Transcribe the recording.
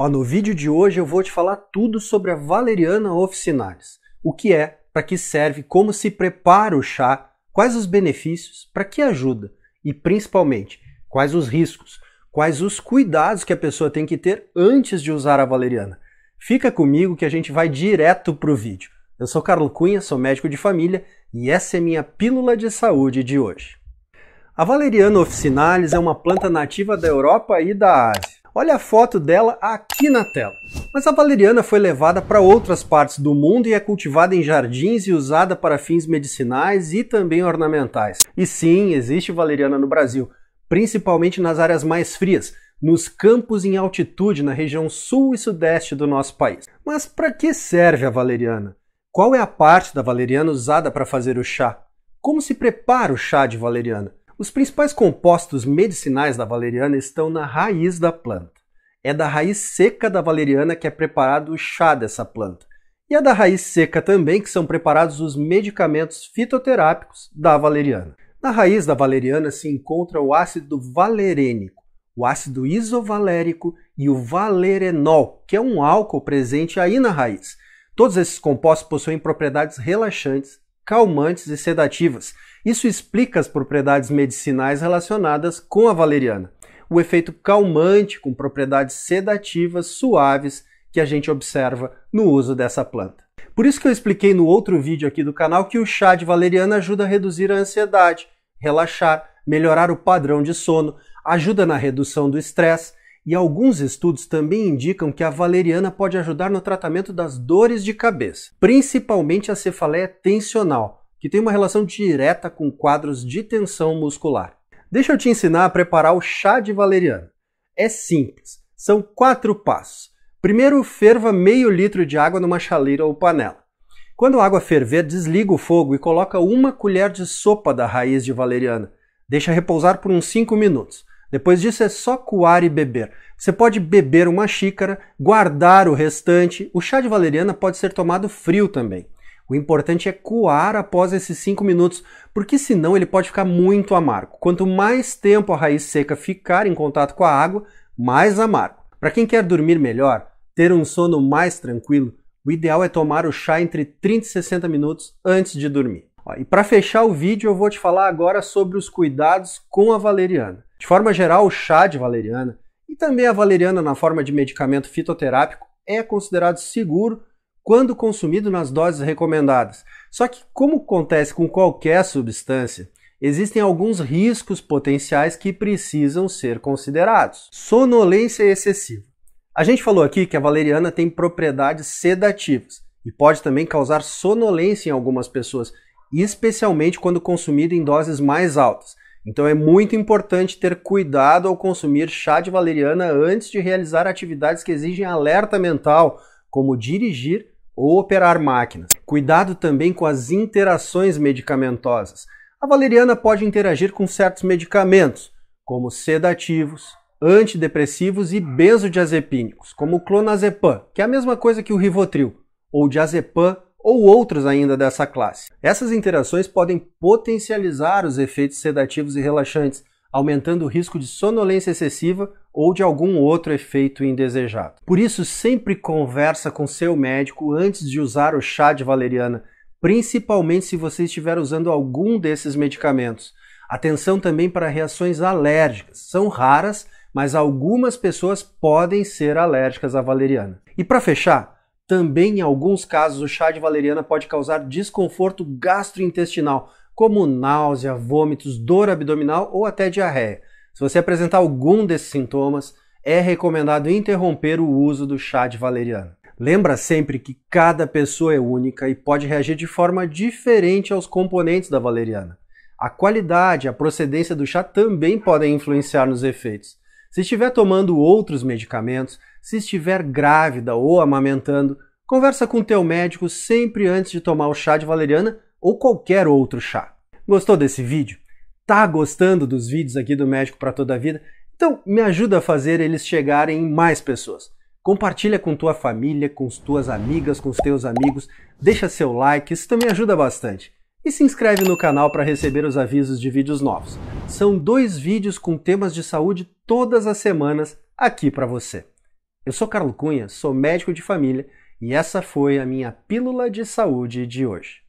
Ó, no vídeo de hoje eu vou te falar tudo sobre a Valeriana officinalis, o que é, para que serve, como se prepara o chá, quais os benefícios, para que ajuda e principalmente quais os riscos, quais os cuidados que a pessoa tem que ter antes de usar a valeriana. Fica comigo que a gente vai direto pro vídeo. Eu sou Carlo Cunha, sou médico de família e essa é minha pílula de saúde de hoje. A valeriana officinalis é uma planta nativa da Europa e da Ásia Olha a foto dela aqui na tela. Mas a valeriana foi levada para outras partes do mundo e é cultivada em jardins e usada para fins medicinais e também ornamentais. E sim, existe valeriana no Brasil, principalmente nas áreas mais frias, nos campos em altitude na região sul e sudeste do nosso país. Mas para que serve a valeriana? Qual é a parte da valeriana usada para fazer o chá? Como se prepara o chá de valeriana? Os principais compostos medicinais da valeriana estão na raiz da planta. É da raiz seca da valeriana que é preparado o chá dessa planta. E é da raiz seca também que são preparados os medicamentos fitoterápicos da valeriana. Na raiz da valeriana se encontra o ácido valerênico, o ácido isovalérico e o valerenol, que é um álcool presente aí na raiz. Todos esses compostos possuem propriedades relaxantes calmantes e sedativas. Isso explica as propriedades medicinais relacionadas com a valeriana. O efeito calmante com propriedades sedativas suaves que a gente observa no uso dessa planta. Por isso que eu expliquei no outro vídeo aqui do canal que o chá de valeriana ajuda a reduzir a ansiedade, relaxar, melhorar o padrão de sono, ajuda na redução do estresse, e alguns estudos também indicam que a valeriana pode ajudar no tratamento das dores de cabeça, principalmente a cefaleia tensional, que tem uma relação direta com quadros de tensão muscular. Deixa eu te ensinar a preparar o chá de valeriana. É simples, são quatro passos. Primeiro, ferva meio litro de água numa chaleira ou panela. Quando a água ferver, desliga o fogo e coloca uma colher de sopa da raiz de valeriana. Deixa repousar por uns 5 minutos. Depois disso é só coar e beber. Você pode beber uma xícara, guardar o restante. O chá de valeriana pode ser tomado frio também. O importante é coar após esses 5 minutos, porque senão ele pode ficar muito amargo. Quanto mais tempo a raiz seca ficar em contato com a água, mais amargo. Para quem quer dormir melhor, ter um sono mais tranquilo, o ideal é tomar o chá entre 30 e 60 minutos antes de dormir. e para fechar o vídeo, eu vou te falar agora sobre os cuidados com a valeriana. De forma geral, o chá de valeriana e também a valeriana na forma de medicamento fitoterápico é considerado seguro quando consumido nas doses recomendadas. Só que, como acontece com qualquer substância, existem alguns riscos potenciais que precisam ser considerados. Sonolência excessiva. A gente falou aqui que a valeriana tem propriedades sedativas e pode também causar sonolência em algumas pessoas, especialmente quando consumida em doses mais altas. Então é muito importante ter cuidado ao consumir chá de valeriana antes de realizar atividades que exigem alerta mental, como dirigir ou operar máquinas. Cuidado também com as interações medicamentosas. A valeriana pode interagir com certos medicamentos, como sedativos, antidepressivos e benzodiazepínicos, como o clonazepam, que é a mesma coisa que o Rivotril, ou diazepam ou outros ainda dessa classe. Essas interações podem potencializar os efeitos sedativos e relaxantes, aumentando o risco de sonolência excessiva ou de algum outro efeito indesejado. Por isso, sempre conversa com seu médico antes de usar o chá de valeriana, principalmente se você estiver usando algum desses medicamentos. Atenção também para reações alérgicas. São raras, mas algumas pessoas podem ser alérgicas à valeriana. E para fechar, também, em alguns casos, o chá de valeriana pode causar desconforto gastrointestinal, como náusea, vômitos, dor abdominal ou até diarreia. Se você apresentar algum desses sintomas, é recomendado interromper o uso do chá de valeriana. Lembra sempre que cada pessoa é única e pode reagir de forma diferente aos componentes da valeriana. A qualidade e a procedência do chá também podem influenciar nos efeitos. Se estiver tomando outros medicamentos, se estiver grávida ou amamentando, conversa com teu médico sempre antes de tomar o chá de valeriana ou qualquer outro chá. Gostou desse vídeo? Tá gostando dos vídeos aqui do Médico para toda a vida? Então me ajuda a fazer eles chegarem em mais pessoas. Compartilha com tua família, com as tuas amigas, com os teus amigos, deixa seu like, isso também ajuda bastante. E se inscreve no canal para receber os avisos de vídeos novos. São dois vídeos com temas de saúde todas as semanas aqui para você. Eu sou Carlo Cunha, sou médico de família e essa foi a minha Pílula de Saúde de hoje.